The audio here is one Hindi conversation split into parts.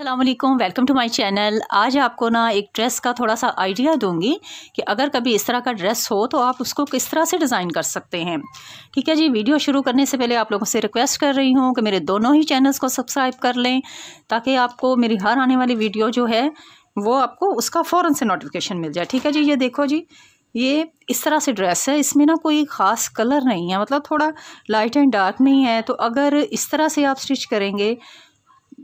अल्लाम वेलकम टू माई चैनल आज आपको ना एक ड्रेस का थोड़ा सा आइडिया दूंगी कि अगर कभी इस तरह का ड्रेस हो तो आप उसको किस तरह से डिज़ाइन कर सकते हैं ठीक है जी वीडियो शुरू करने से पहले आप लोगों से रिक्वेस्ट कर रही हूँ कि मेरे दोनों ही चैनल्स को सब्सक्राइब कर लें ताकि आपको मेरी हर आने वाली वीडियो जो है वो आपको उसका फ़ौर से नोटिफिकेशन मिल जाए ठीक है जी ये देखो जी ये इस तरह से ड्रेस है इसमें ना कोई ख़ास कलर नहीं है मतलब थोड़ा लाइट एंड डार्क में ही है तो अगर इस तरह से आप स्टिच करेंगे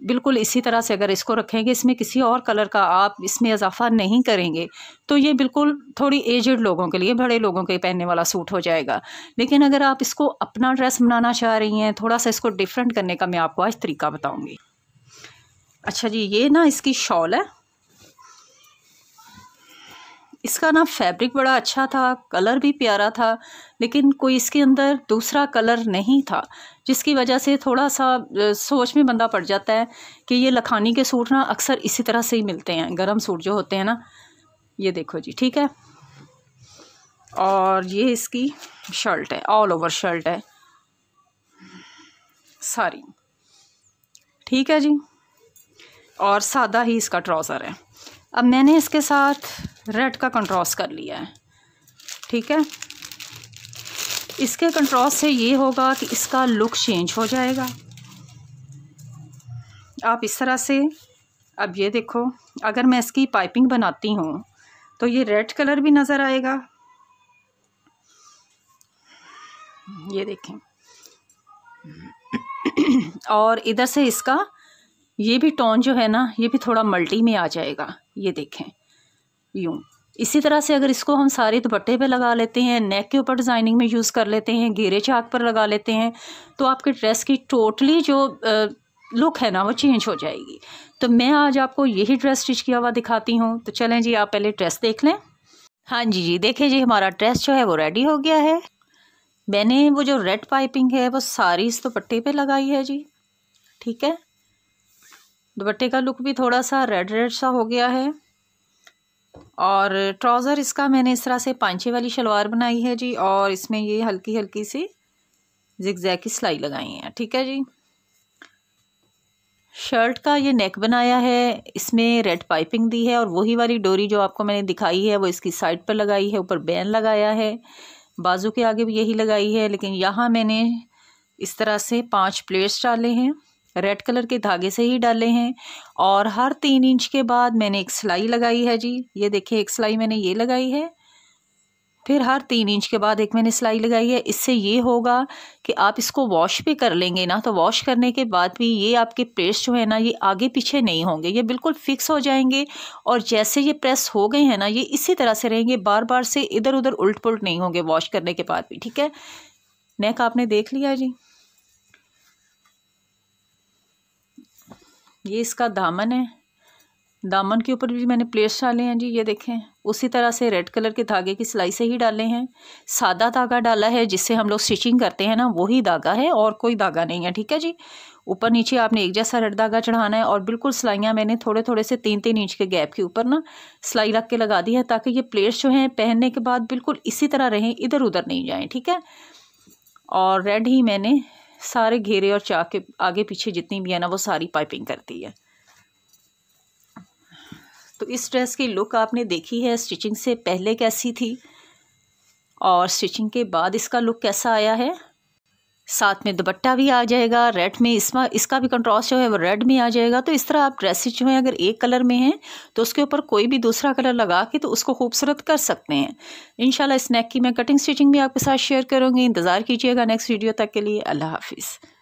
बिल्कुल इसी तरह से अगर इसको रखेंगे इसमें किसी और कलर का आप इसमें इजाफा नहीं करेंगे तो ये बिल्कुल थोड़ी एजड लोगों के लिए बड़े लोगों के पहनने वाला सूट हो जाएगा लेकिन अगर आप इसको अपना ड्रेस बनाना चाह रही हैं थोड़ा सा इसको डिफरेंट करने का मैं आपको आज तरीका बताऊँगी अच्छा जी ये ना इसकी शॉल है इसका ना फैब्रिक बड़ा अच्छा था कलर भी प्यारा था लेकिन कोई इसके अंदर दूसरा कलर नहीं था जिसकी वजह से थोड़ा सा सोच में बंदा पड़ जाता है कि ये लखानी के सूट ना अक्सर इसी तरह से ही मिलते हैं गर्म सूट जो होते हैं ना ये देखो जी ठीक है और ये इसकी शर्ट है ऑल ओवर शर्ट है सारी ठीक है जी और सादा ही इसका ट्राउज़र है अब मैंने इसके साथ रेड का कंट्रास्ट कर लिया है ठीक है इसके कंट्रास्ट से ये होगा कि इसका लुक चेंज हो जाएगा आप इस तरह से अब ये देखो अगर मैं इसकी पाइपिंग बनाती हूँ तो ये रेड कलर भी नज़र आएगा ये देखें और इधर से इसका ये भी टोन जो है ना ये भी थोड़ा मल्टी में आ जाएगा ये देखें यूँ इसी तरह से अगर इसको हम सारे दुपट्टे पे लगा लेते हैं नेक के ऊपर डिज़ाइनिंग में यूज़ कर लेते हैं घेरे चाक पर लगा लेते हैं तो आपके ड्रेस की टोटली जो लुक है ना वो चेंज हो जाएगी तो मैं आज आपको यही ड्रेस स्टिच किया हुआ दिखाती हूँ तो चलें जी आप पहले ड्रेस देख लें हाँ जी जी देखें जी हमारा ड्रेस जो है वो रेडी हो गया है मैंने वो जो रेड पाइपिंग है वो सारी इस दुपट्टे पर लगाई है जी ठीक है दुपट्टे का लुक भी थोड़ा सा रेड रेड सा हो गया है और ट्राउज़र इसका मैंने इस तरह से पांचे वाली शलवार बनाई है जी और इसमें ये हल्की हल्की सी जैक की सिलाई लगाई है ठीक है जी शर्ट का ये नेक बनाया है इसमें रेड पाइपिंग दी है और वही वाली डोरी जो आपको मैंने दिखाई है वो इसकी साइड पर लगाई है ऊपर बैन लगाया है बाजू के आगे भी यही लगाई है लेकिन यहाँ मैंने इस तरह से पांच प्लेट्स डाले हैं रेड कलर के धागे से ही डाले हैं और हर तीन इंच के बाद मैंने एक सिलाई लगाई है जी ये देखिए एक सिलाई मैंने ये लगाई है फिर हर तीन इंच के बाद एक मैंने सिलाई लगाई है इससे ये होगा कि आप इसको वॉश भी कर लेंगे ना तो वॉश करने के बाद भी ये आपके प्रेस जो है ना ये आगे पीछे नहीं होंगे ये बिल्कुल फिक्स हो जाएंगे और जैसे ये प्रेस हो गए हैं ना ये इसी तरह से रहेंगे बार बार से इधर उधर उल्ट पुलट नहीं होंगे वॉश करने के बाद भी ठीक है नेक आपने देख लिया जी ये इसका दामन है दामन के ऊपर भी मैंने प्लेट्स डाले हैं जी ये देखें उसी तरह से रेड कलर के धागे की सिलाई से ही डाले हैं सादा धागा डाला है जिससे हम लोग स्टिचिंग करते हैं ना वही धागा है और कोई धागा नहीं है ठीक है जी ऊपर नीचे आपने एक जैसा रेड धागा चढ़ाना है और बिल्कुल सिलाइयाँ मैंने थोड़े थोड़े से तीन तीन इंच के गैप के ऊपर ना सिलाई रख के लगा दी है ताकि ये प्लेट्स जो हैं पहनने के बाद बिल्कुल इसी तरह रहें इधर उधर नहीं जाएँ ठीक है और रेड ही मैंने सारे घेरे और के आगे पीछे जितनी भी है ना वो सारी पाइपिंग करती है तो इस ड्रेस की लुक आपने देखी है स्टिचिंग से पहले कैसी थी और स्टिचिंग के बाद इसका लुक कैसा आया है साथ में दुपट्टा भी आ जाएगा रेड में इसमें इसका भी कंट्रास्ट जो है वो रेड में आ जाएगा तो इस तरह आप ड्रेसेज जो है अगर एक कलर में हैं तो उसके ऊपर कोई भी दूसरा कलर लगा के तो उसको खूबसूरत कर सकते हैं इन स्नैक की मैं कटिंग स्टिचिंग भी आपके साथ शेयर करूँगी इंतज़ार कीजिएगा नेक्स्ट वीडियो तक के लिए अल्लाह हाफिज़